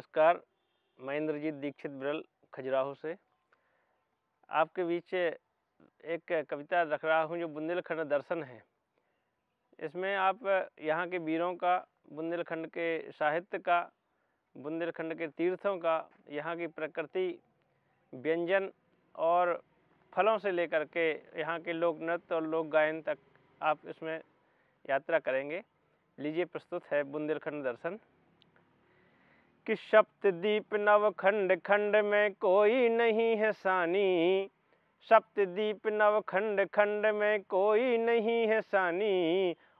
नमस्कार मैं इंद्रजीत दीक्षित बिरल खजुराहो से आपके बीच एक कविता रख रहा हूँ जो बुंदेलखंड दर्शन है इसमें आप यहाँ के वीरों का बुंदेलखंड के साहित्य का बुंदेलखंड के तीर्थों का यहाँ की प्रकृति व्यंजन और फलों से लेकर के यहाँ के लोक नृत्य और लोक गायन तक आप इसमें यात्रा करेंगे लीजिए प्रस्तुत है बुंदेलखंड दर्शन कि सप्तदीप नव खंड खंड में कोई नहीं है सानी सप्तदीप नव खंड खंड में कोई नहीं है सानी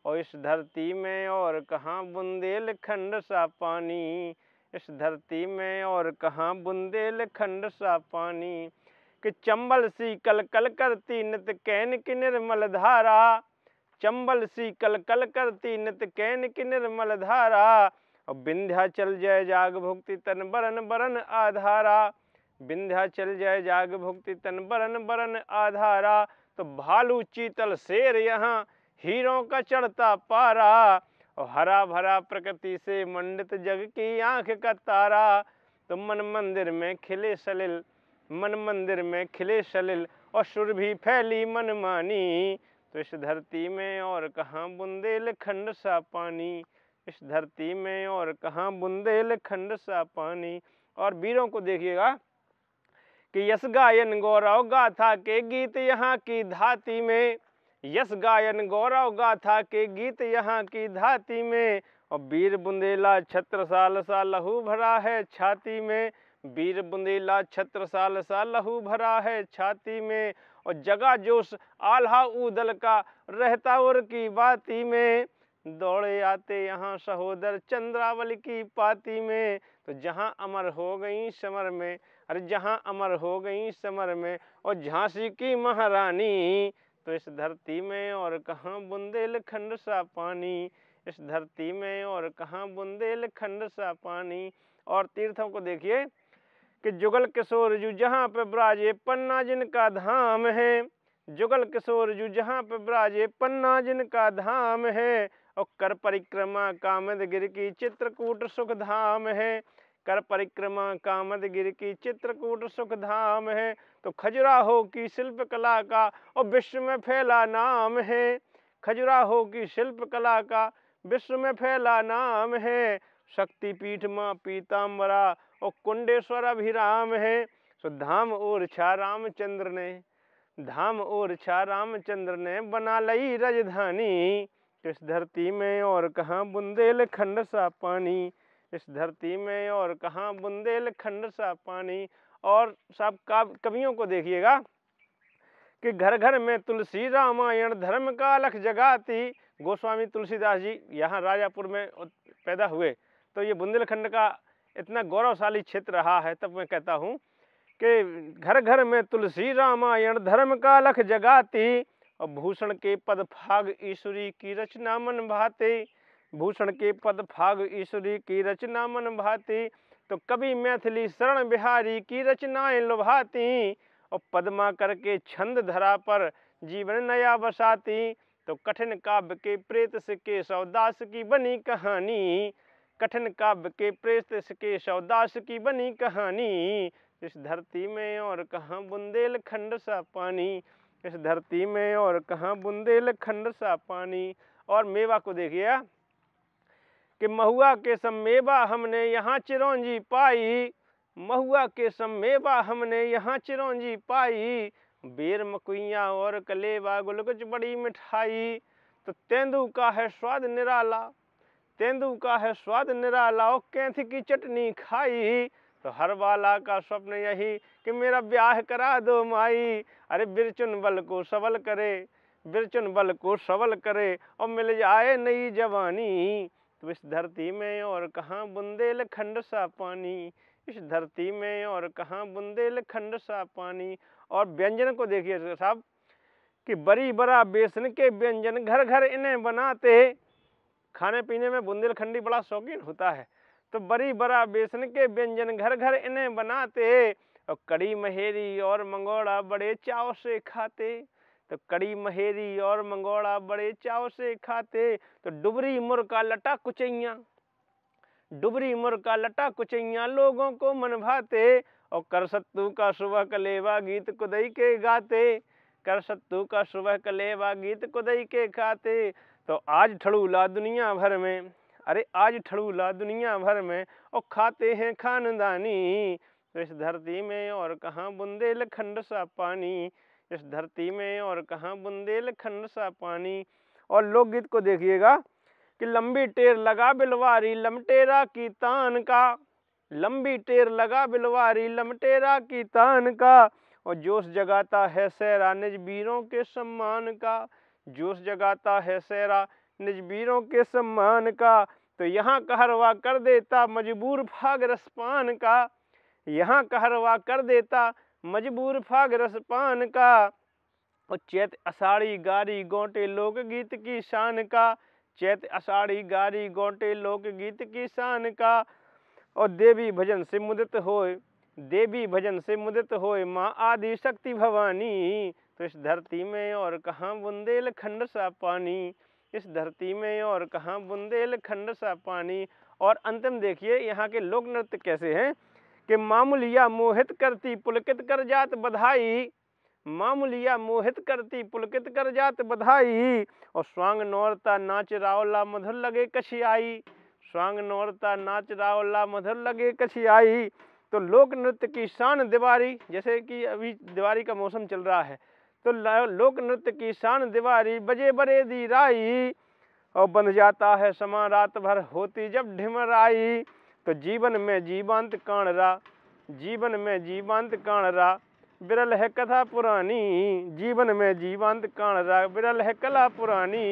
और इस धरती में और कहाँ बुंदेल खंड सा पानी इस धरती में और कहाँ बुंदेलखंड सा पानी कि चंबल सी कल कल करती नित कैन की निर्मल धारा चंबल सी कल कल करती नित कैन की निर्मल धारा और विंध्याचल जय जाग भुक्ति तन बरन बरन आधारा विंध्याचल जय जाग भुक्ति तन बरन बरन आधारा तो भालू चीतल शेर यहाँ हीरों का चढ़ता पारा और हरा भरा प्रकृति से मंडित जग की आंख का तारा तो मन मंदिर में खिले सलिल मन मंदिर में खिले सलिल और सुर भी फैली मनमानी तो इस धरती में और कहाँ बुंदेल खंड सा पानी इस धरती में और कहाँ बुंदेलखंड सा पानी और वीरों को देखिएगा कि यश गायन गौरव गाथा के गीत यहाँ की धाती में यश गायन गौरव गाथा के गीत यहाँ की धाती में और वीर बुंदेला छत्र साल सा लहू भरा है छाती में वीर बुंदेला छत्र साल सा लहू भरा है छाती में और जगा जोश आल्हा उदल का रहता और की बाती में दौड़े आते यहाँ सहोदर चंद्रावल की पाती में तो जहाँ अमर हो गई समर में अरे जहाँ अमर हो गई समर में और झांसी की महारानी तो इस धरती में और कहाँ बुंदेलखंड सा पानी इस धरती में और कहाँ बुंदेलखंड सा पानी और तीर्थों को देखिए कि जुगल किशोर जू जहाँ पे ब्राजे पन्ना जिनका धाम है जुगल किशोर जू जहाँ पे ब्राजे पन्ना जिनका धाम है और कर परिक्रमा कामद गिर की चित्रकूट सुख धाम है कर परिक्रमा कामद गिर की चित्रकूट सुख धाम है तो खजुराहो की शिल्प कला का और विश्व में फैला नाम है खजुराहो की शिल्प कला का विश्व में फैला नाम है शक्तिपीठ माँ पीताम्बरा और कुंडेश्वर अभिराम है सो धाम और छा रामचंद्र ने धाम और छा रामचंद्र ने बना लई राजधानी इस धरती में और कहाँ बुंदेलखंड सा पानी इस धरती में और कहाँ बुंदेलखंड सा पानी और सब का कवियों को देखिएगा कि घर घर में तुलसी रामायण धर्म का अलख जगाती गोस्वामी तुलसीदास जी यहाँ राजापुर में पैदा हुए तो ये बुंदेलखंड का इतना गौरवशाली क्षेत्र रहा है तब मैं कहता हूँ कि घर घर में तुलसी रामायण धर्म का अलख जगाती और भूषण के पद फाग ईश्वरी की रचना मन भाते भूषण के पद फाग ईश्वरी की रचना मन भाती तो कभी मैथिली शरण बिहारी की रचनाएं लुभाती और पदमा करके छंद धरा पर जीवन नया बसाती तो कठिन काव्य के प्रेत के सौदास की बनी कहानी कठिन काव्य के प्रेत के सौदास की बनी कहानी इस धरती में और कहाँ बुंदेलखंड सा पानी इस धरती में और कहाँ खंड सा पानी और मेवा को देखिए कि महुआ के सम मेवा हमने यहाँ चिरौंजी पाई महुआ के सम मेवा हमने यहाँ चिरौंजी पाई बेर मकुइया और कलेवा गुलगुच बड़ी मिठाई तो तेंदू का है स्वाद निराला तेंदू का है स्वाद निराला और कैंथ की चटनी खाई तो हर बाला का स्वप्न यही कि मेरा ब्याह करा दो माई अरे बिरचुन बल को सबल करे बिरचुन बल को सबल करे और मिल जाए नई जवानी तो इस धरती में और कहाँ बुंदेलखंड सा पानी इस धरती में और कहाँ बुंदेलखंड सा पानी और व्यंजन को देखिए साहब कि बड़ी बड़ा बेसन के व्यंजन घर घर इन्हें बनाते खाने पीने में बुंदेलखंडी बड़ा शौकीन होता है तो बड़ी बड़ा बेसन के व्यंजन घर घर इन्हें बनाते और कड़ी महेरी और मंगोड़ा बड़े चाव से खाते तो कड़ी महेरी और मंगोड़ा बड़े चाव से खाते तो डुबरी मुर का लटा कुचैया डुबरी मुर का लटा कुचैया लोगों को मन भाते और कर सत्तू का सुबह कलेवा गीत कुदई के गाते कर सत्तू का सुबह कलेवा गीत कुदई के खाते तो आज ठड़ूला दुनिया भर में अरे आज ठड़ूला दुनिया भर में और खाते हैं खानदानी तो इस धरती में और कहाँ बुंदेलखंड सा पानी इस धरती में और कहाँ बुंदेलखंड सा पानी और लोकगीत को देखिएगा कि लंबी टेर लगा बिलवारी लमटेरा की तान का लंबी टेर लगा बिलवारी लमटेरा की तान का और जोश जगाता है सहरा निज वीरों के सम्मान का जोश जगाता है सहरा निज वीरों के सम्मान का तो यहाँ कहरवा कर देता मजबूर फाग रसपान का यहाँ कहरवा कर देता मजबूर फाग रसपान का और चैत अषाढ़ी गारी गोटे लोकगीत की शान का चैत अषाढ़ी गारी गोटे लोकगीत की शान का और देवी भजन से मुदित होए देवी भजन से मुदित होए माँ आदि शक्ति भवानी तो इस धरती में और कहाँ बुंदेलखंड सा पानी इस धरती में और कहाँ बुंदेलखंड सा पानी और अंतिम देखिए यहाँ के लोक नृत्य कैसे हैं कि मामूलिया मोहित करती पुलकित कर जात बधाई मामूलिया मोहित करती पुलकित कर जात बधाई और स्वांग नौरता नाच रावला मधुर लगे कछियाई स्वांग नौरता नाच रावला मधुर लगे कछियाई तो लोक नृत्य की शान दिवारी जैसे कि अभी दिवारी का मौसम चल रहा है तो लोक नृत्य की शान दिवारी बजे बरे दी राई और बंध जाता है समा रात भर होती जब आई तो जीवन में जीवांत काणरा जीवन में जीवांत काणरा बिरल है कथा पुरानी जीवन में जीवांत काणरा बिरल है कला पुरानी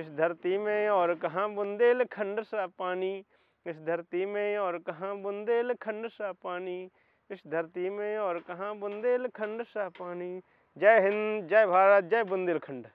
इस धरती में और कहाँ बुंदेल खंड सा पानी इस धरती में और कहाँ बुंदेल खंड सा पानी इस धरती में और कहाँ बुंदेल खंड सा पानी जय हिंद जय भारत जय बुंदेलखंड